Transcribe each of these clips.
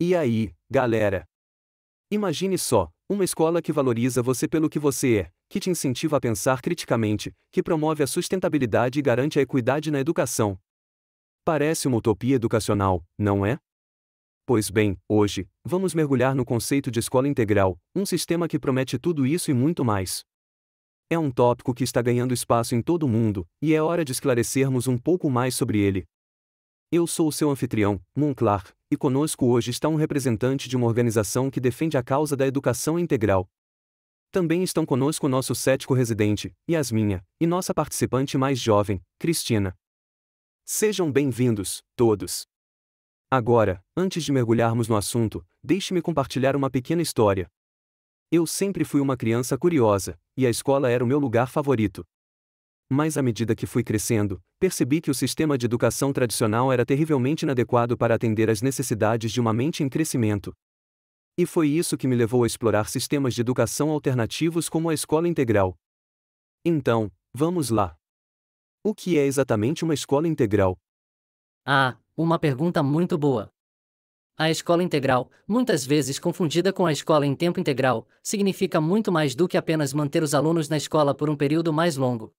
E aí, galera? Imagine só, uma escola que valoriza você pelo que você é, que te incentiva a pensar criticamente, que promove a sustentabilidade e garante a equidade na educação. Parece uma utopia educacional, não é? Pois bem, hoje, vamos mergulhar no conceito de escola integral, um sistema que promete tudo isso e muito mais. É um tópico que está ganhando espaço em todo o mundo, e é hora de esclarecermos um pouco mais sobre ele. Eu sou o seu anfitrião, Monclar, e conosco hoje está um representante de uma organização que defende a causa da educação integral. Também estão conosco nosso cético residente, Yasminha, e nossa participante mais jovem, Cristina. Sejam bem-vindos, todos. Agora, antes de mergulharmos no assunto, deixe-me compartilhar uma pequena história. Eu sempre fui uma criança curiosa, e a escola era o meu lugar favorito. Mas à medida que fui crescendo, percebi que o sistema de educação tradicional era terrivelmente inadequado para atender às necessidades de uma mente em crescimento. E foi isso que me levou a explorar sistemas de educação alternativos como a escola integral. Então, vamos lá. O que é exatamente uma escola integral? Ah, uma pergunta muito boa. A escola integral, muitas vezes confundida com a escola em tempo integral, significa muito mais do que apenas manter os alunos na escola por um período mais longo.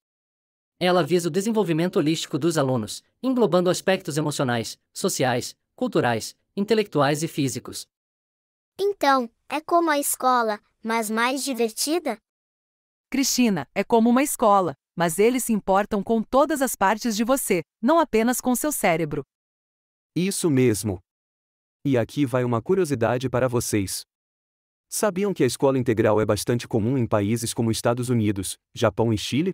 Ela visa o desenvolvimento holístico dos alunos, englobando aspectos emocionais, sociais, culturais, intelectuais e físicos. Então, é como a escola, mas mais divertida? Cristina, é como uma escola, mas eles se importam com todas as partes de você, não apenas com seu cérebro. Isso mesmo. E aqui vai uma curiosidade para vocês. Sabiam que a escola integral é bastante comum em países como Estados Unidos, Japão e Chile?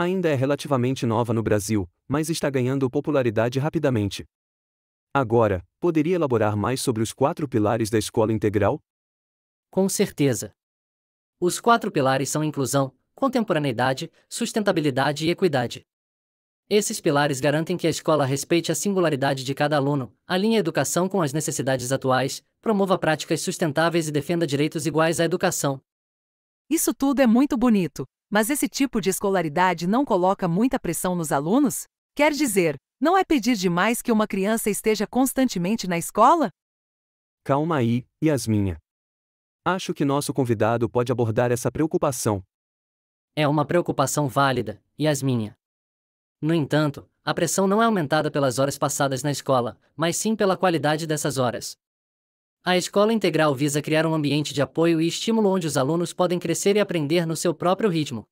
ainda é relativamente nova no Brasil, mas está ganhando popularidade rapidamente. Agora, poderia elaborar mais sobre os quatro pilares da escola integral? Com certeza. Os quatro pilares são inclusão, contemporaneidade, sustentabilidade e equidade. Esses pilares garantem que a escola respeite a singularidade de cada aluno, alinhe a educação com as necessidades atuais, promova práticas sustentáveis e defenda direitos iguais à educação. Isso tudo é muito bonito, mas esse tipo de escolaridade não coloca muita pressão nos alunos? Quer dizer, não é pedir demais que uma criança esteja constantemente na escola? Calma aí, Yasminha. Acho que nosso convidado pode abordar essa preocupação. É uma preocupação válida, Yasminha. No entanto, a pressão não é aumentada pelas horas passadas na escola, mas sim pela qualidade dessas horas. A escola integral visa criar um ambiente de apoio e estímulo onde os alunos podem crescer e aprender no seu próprio ritmo.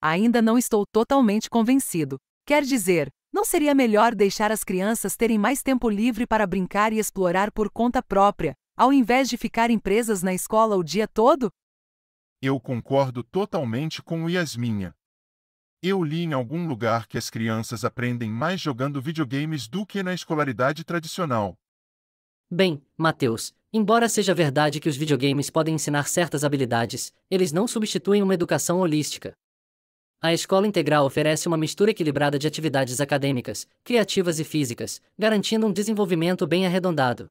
Ainda não estou totalmente convencido. Quer dizer, não seria melhor deixar as crianças terem mais tempo livre para brincar e explorar por conta própria, ao invés de ficarem presas na escola o dia todo? Eu concordo totalmente com o Yasminha. Eu li em algum lugar que as crianças aprendem mais jogando videogames do que na escolaridade tradicional. Bem, Mateus, embora seja verdade que os videogames podem ensinar certas habilidades, eles não substituem uma educação holística. A escola integral oferece uma mistura equilibrada de atividades acadêmicas, criativas e físicas, garantindo um desenvolvimento bem arredondado.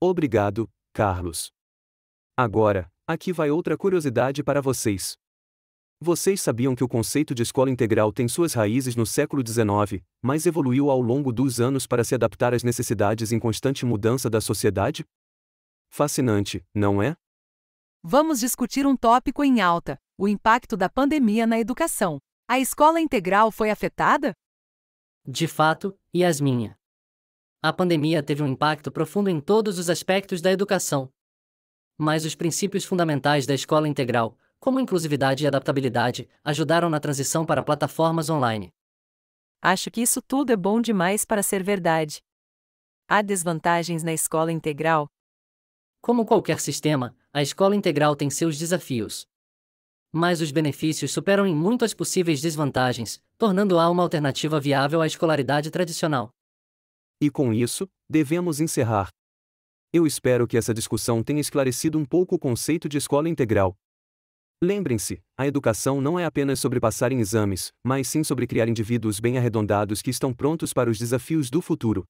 Obrigado, Carlos. Agora, aqui vai outra curiosidade para vocês. Vocês sabiam que o conceito de escola integral tem suas raízes no século XIX, mas evoluiu ao longo dos anos para se adaptar às necessidades em constante mudança da sociedade? Fascinante, não é? Vamos discutir um tópico em alta: o impacto da pandemia na educação. A escola integral foi afetada? De fato, Yasminha. A pandemia teve um impacto profundo em todos os aspectos da educação. Mas os princípios fundamentais da escola integral, como inclusividade e adaptabilidade, ajudaram na transição para plataformas online. Acho que isso tudo é bom demais para ser verdade. Há desvantagens na escola integral? Como qualquer sistema, a escola integral tem seus desafios. Mas os benefícios superam em muito as possíveis desvantagens, tornando-a uma alternativa viável à escolaridade tradicional. E com isso, devemos encerrar. Eu espero que essa discussão tenha esclarecido um pouco o conceito de escola integral, Lembrem-se, a educação não é apenas sobre passar em exames, mas sim sobre criar indivíduos bem arredondados que estão prontos para os desafios do futuro.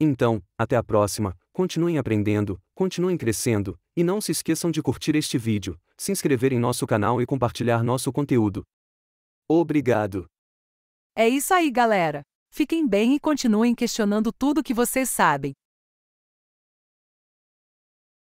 Então, até a próxima, continuem aprendendo, continuem crescendo, e não se esqueçam de curtir este vídeo, se inscrever em nosso canal e compartilhar nosso conteúdo. Obrigado! É isso aí, galera! Fiquem bem e continuem questionando tudo que vocês sabem.